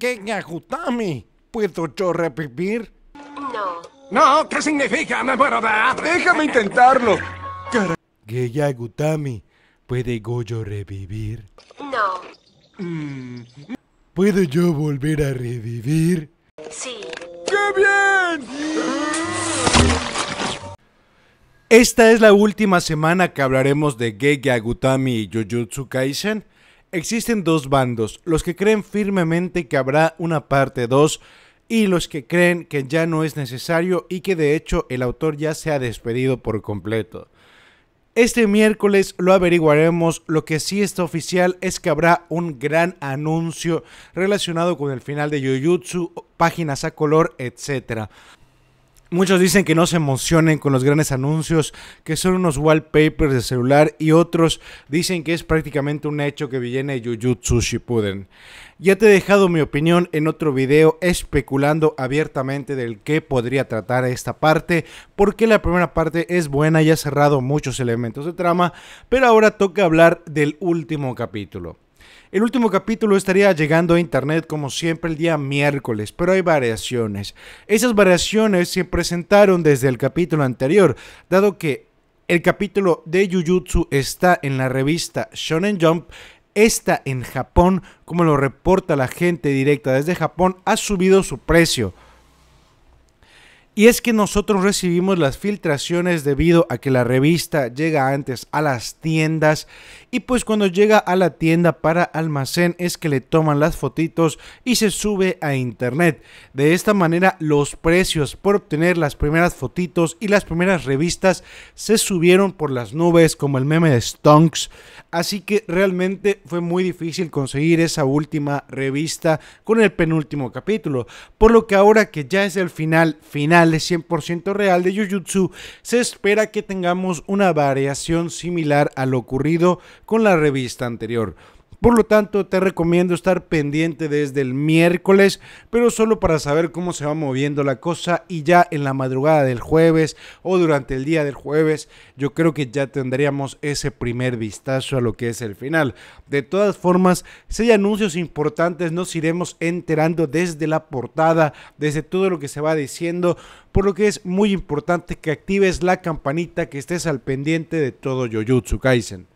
¿Qué ¿Puedo yo revivir? No. No, ¿qué significa? Me Déjame intentarlo. ¿Qué Gutami, ¿Puede Goyo revivir? No. Mm. ¿Puedo yo volver a revivir? Sí. ¡Qué bien! Esta es la última semana que hablaremos de Gege Agutami y Jujutsu Kaisen. Existen dos bandos, los que creen firmemente que habrá una parte 2 y los que creen que ya no es necesario y que de hecho el autor ya se ha despedido por completo. Este miércoles lo averiguaremos, lo que sí está oficial es que habrá un gran anuncio relacionado con el final de Jujutsu, páginas a color, etc. Muchos dicen que no se emocionen con los grandes anuncios, que son unos wallpapers de celular y otros dicen que es prácticamente un hecho que viene Jujutsu Shippuden. Ya te he dejado mi opinión en otro video especulando abiertamente del que podría tratar esta parte, porque la primera parte es buena y ha cerrado muchos elementos de trama, pero ahora toca hablar del último capítulo. El último capítulo estaría llegando a internet como siempre el día miércoles, pero hay variaciones. Esas variaciones se presentaron desde el capítulo anterior, dado que el capítulo de Jujutsu está en la revista Shonen Jump, está en Japón, como lo reporta la gente directa desde Japón, ha subido su precio. Y es que nosotros recibimos las filtraciones debido a que la revista llega antes a las tiendas y pues cuando llega a la tienda para almacén es que le toman las fotitos y se sube a internet. De esta manera los precios por obtener las primeras fotitos y las primeras revistas se subieron por las nubes como el meme de Stonks. Así que realmente fue muy difícil conseguir esa última revista con el penúltimo capítulo. Por lo que ahora que ya es el final final de 100% real de Jujutsu, se espera que tengamos una variación similar a lo ocurrido con la revista anterior. Por lo tanto, te recomiendo estar pendiente desde el miércoles, pero solo para saber cómo se va moviendo la cosa y ya en la madrugada del jueves o durante el día del jueves, yo creo que ya tendríamos ese primer vistazo a lo que es el final. De todas formas, si hay anuncios importantes, nos iremos enterando desde la portada, desde todo lo que se va diciendo, por lo que es muy importante que actives la campanita, que estés al pendiente de todo Jujutsu Kaisen.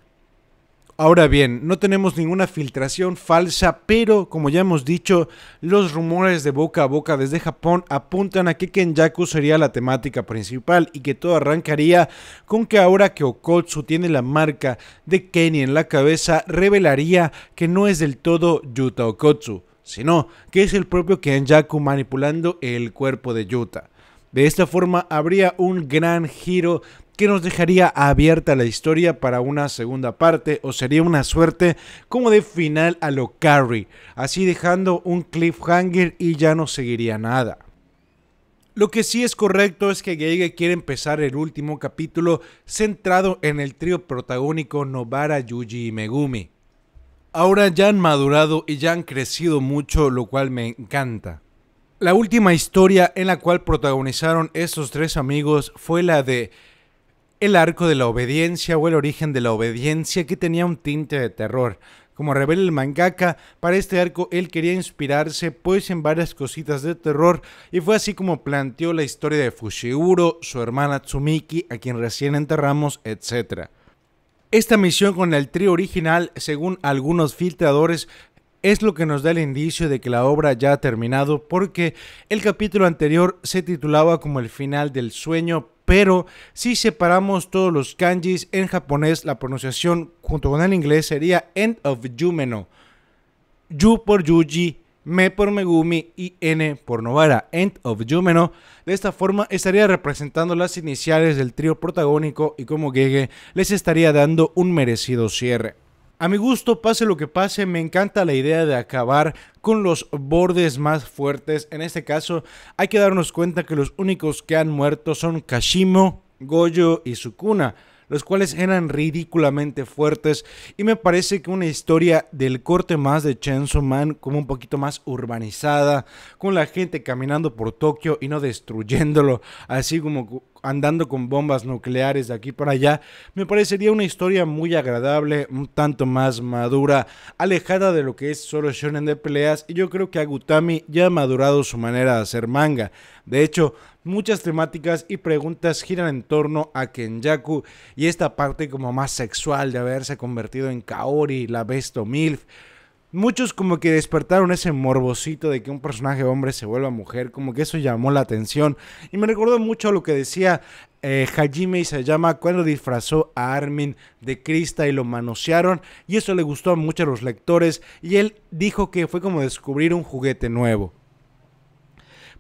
Ahora bien, no tenemos ninguna filtración falsa, pero como ya hemos dicho, los rumores de boca a boca desde Japón apuntan a que Kenjaku sería la temática principal y que todo arrancaría con que ahora que Okotsu tiene la marca de Kenny en la cabeza, revelaría que no es del todo Yuta Okotsu, sino que es el propio Kenjaku manipulando el cuerpo de Yuta. De esta forma habría un gran giro que nos dejaría abierta la historia para una segunda parte o sería una suerte como de final a lo Carrie, así dejando un cliffhanger y ya no seguiría nada. Lo que sí es correcto es que Geige quiere empezar el último capítulo centrado en el trío protagónico Nobara, Yuji y Megumi. Ahora ya han madurado y ya han crecido mucho, lo cual me encanta. La última historia en la cual protagonizaron estos tres amigos fue la de El arco de la obediencia o el origen de la obediencia que tenía un tinte de terror. Como revela el mangaka, para este arco él quería inspirarse pues en varias cositas de terror y fue así como planteó la historia de Fushiguro, su hermana Tsumiki, a quien recién enterramos, etc. Esta misión con el trío original, según algunos filtradores, es lo que nos da el indicio de que la obra ya ha terminado porque el capítulo anterior se titulaba como el final del sueño, pero si separamos todos los kanjis en japonés, la pronunciación junto con el inglés sería End of Jumeno. Yu por Yuji, Me por Megumi y N por Novara, End of Jumeno De esta forma estaría representando las iniciales del trío protagónico y como Gege les estaría dando un merecido cierre. A mi gusto, pase lo que pase, me encanta la idea de acabar con los bordes más fuertes. En este caso, hay que darnos cuenta que los únicos que han muerto son Kashimo, Goyo y Sukuna los cuales eran ridículamente fuertes y me parece que una historia del corte más de Chainsaw Man como un poquito más urbanizada, con la gente caminando por Tokio y no destruyéndolo, así como andando con bombas nucleares de aquí para allá, me parecería una historia muy agradable, un tanto más madura, alejada de lo que es solo shonen de peleas y yo creo que Agutami ya ha madurado su manera de hacer manga. De hecho, Muchas temáticas y preguntas giran en torno a Kenjaku y esta parte como más sexual de haberse convertido en Kaori, la Besto Milf. Muchos como que despertaron ese morbosito de que un personaje hombre se vuelva mujer, como que eso llamó la atención. Y me recordó mucho a lo que decía eh, Hajime Isayama cuando disfrazó a Armin de Krista y lo manosearon. Y eso le gustó mucho a los lectores. Y él dijo que fue como descubrir un juguete nuevo.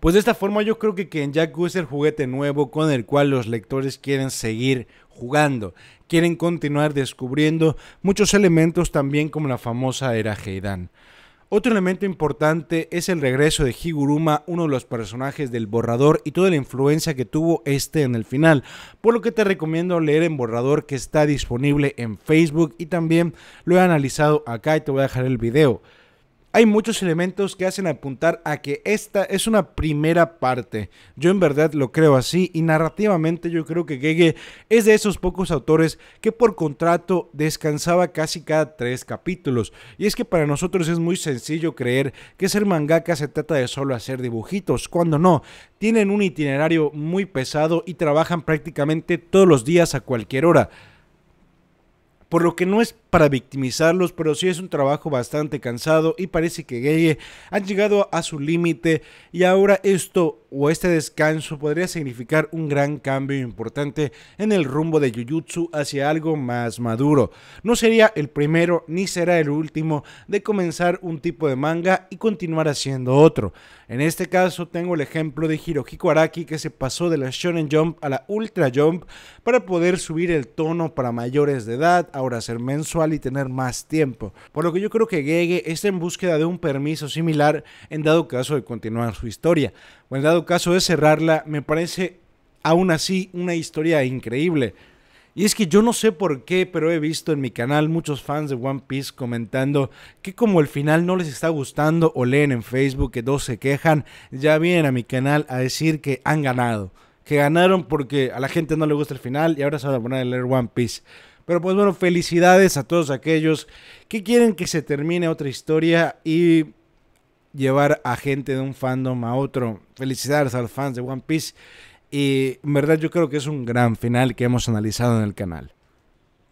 Pues de esta forma yo creo que Ken es el juguete nuevo con el cual los lectores quieren seguir jugando, quieren continuar descubriendo muchos elementos también como la famosa era Heidan. Otro elemento importante es el regreso de Higuruma, uno de los personajes del borrador y toda la influencia que tuvo este en el final, por lo que te recomiendo leer en borrador que está disponible en Facebook y también lo he analizado acá y te voy a dejar el video. Hay muchos elementos que hacen apuntar a que esta es una primera parte. Yo en verdad lo creo así y narrativamente yo creo que Gege es de esos pocos autores que por contrato descansaba casi cada tres capítulos. Y es que para nosotros es muy sencillo creer que ser mangaka se trata de solo hacer dibujitos, cuando no, tienen un itinerario muy pesado y trabajan prácticamente todos los días a cualquier hora. Por lo que no es para victimizarlos, pero si es un trabajo bastante cansado y parece que Geye eh, ha llegado a su límite y ahora esto o este descanso podría significar un gran cambio importante en el rumbo de Jujutsu hacia algo más maduro. No sería el primero ni será el último de comenzar un tipo de manga y continuar haciendo otro. En este caso tengo el ejemplo de Hirohiko Araki que se pasó de la Shonen Jump a la Ultra Jump para poder subir el tono para mayores de edad, ahora ser mensual y tener más tiempo. Por lo que yo creo que Gege está en búsqueda de un permiso similar en dado caso de continuar su historia. O en dado caso de cerrarla, me parece aún así una historia increíble. Y es que yo no sé por qué, pero he visto en mi canal muchos fans de One Piece comentando que como el final no les está gustando o leen en Facebook que dos se quejan, ya vienen a mi canal a decir que han ganado. Que ganaron porque a la gente no le gusta el final y ahora se van a poner a leer One Piece. Pero pues bueno, felicidades a todos aquellos que quieren que se termine otra historia y llevar a gente de un fandom a otro. Felicidades a los fans de One Piece. Y en verdad yo creo que es un gran final que hemos analizado en el canal.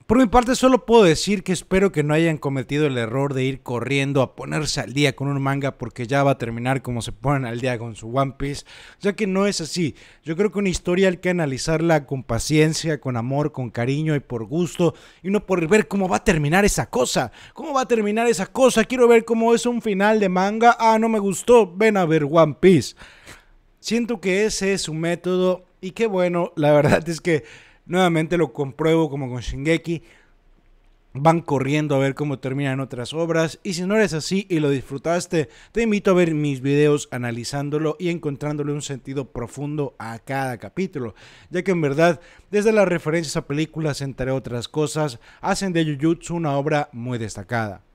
Por mi parte solo puedo decir que espero que no hayan cometido el error de ir corriendo a ponerse al día con un manga porque ya va a terminar como se ponen al día con su One Piece, ya que no es así. Yo creo que una historia hay que analizarla con paciencia, con amor, con cariño y por gusto y no por ver cómo va a terminar esa cosa. ¿Cómo va a terminar esa cosa? Quiero ver cómo es un final de manga. Ah, no me gustó. Ven a ver One Piece. Siento que ese es su método y qué bueno, la verdad es que Nuevamente lo compruebo como con Shingeki. Van corriendo a ver cómo terminan otras obras. Y si no eres así y lo disfrutaste, te invito a ver mis videos analizándolo y encontrándole un sentido profundo a cada capítulo. Ya que en verdad, desde las referencias a películas, entre otras cosas, hacen de Jujutsu una obra muy destacada.